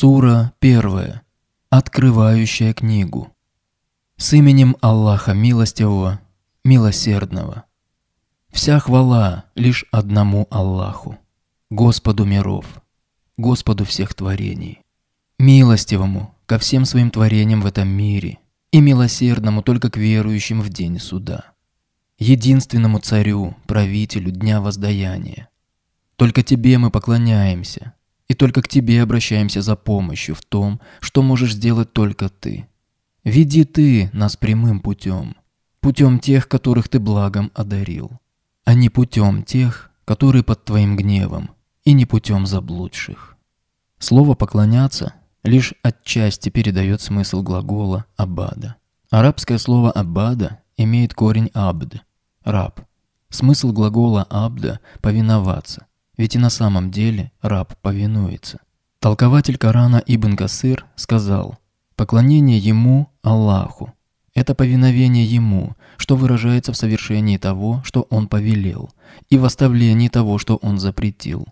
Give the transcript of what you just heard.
Сура 1. Открывающая книгу. С именем Аллаха Милостивого, Милосердного. Вся хвала лишь одному Аллаху, Господу миров, Господу всех творений. Милостивому ко всем своим творениям в этом мире и милосердному только к верующим в день суда. Единственному царю, правителю дня воздаяния. Только тебе мы поклоняемся – и только к тебе обращаемся за помощью в том, что можешь сделать только ты. Веди ты нас прямым путем, путем тех, которых ты благом одарил, а не путем тех, которые под твоим гневом, и не путем заблудших. Слово «поклоняться» лишь отчасти передает смысл глагола «абада». Арабское слово «абада» имеет корень «абд» – «раб». Смысл глагола «абда» – «повиноваться», ведь и на самом деле раб повинуется. Толкователь Корана Ибн Касыр сказал, «Поклонение ему – Аллаху. Это повиновение ему, что выражается в совершении того, что он повелел, и в оставлении того, что он запретил.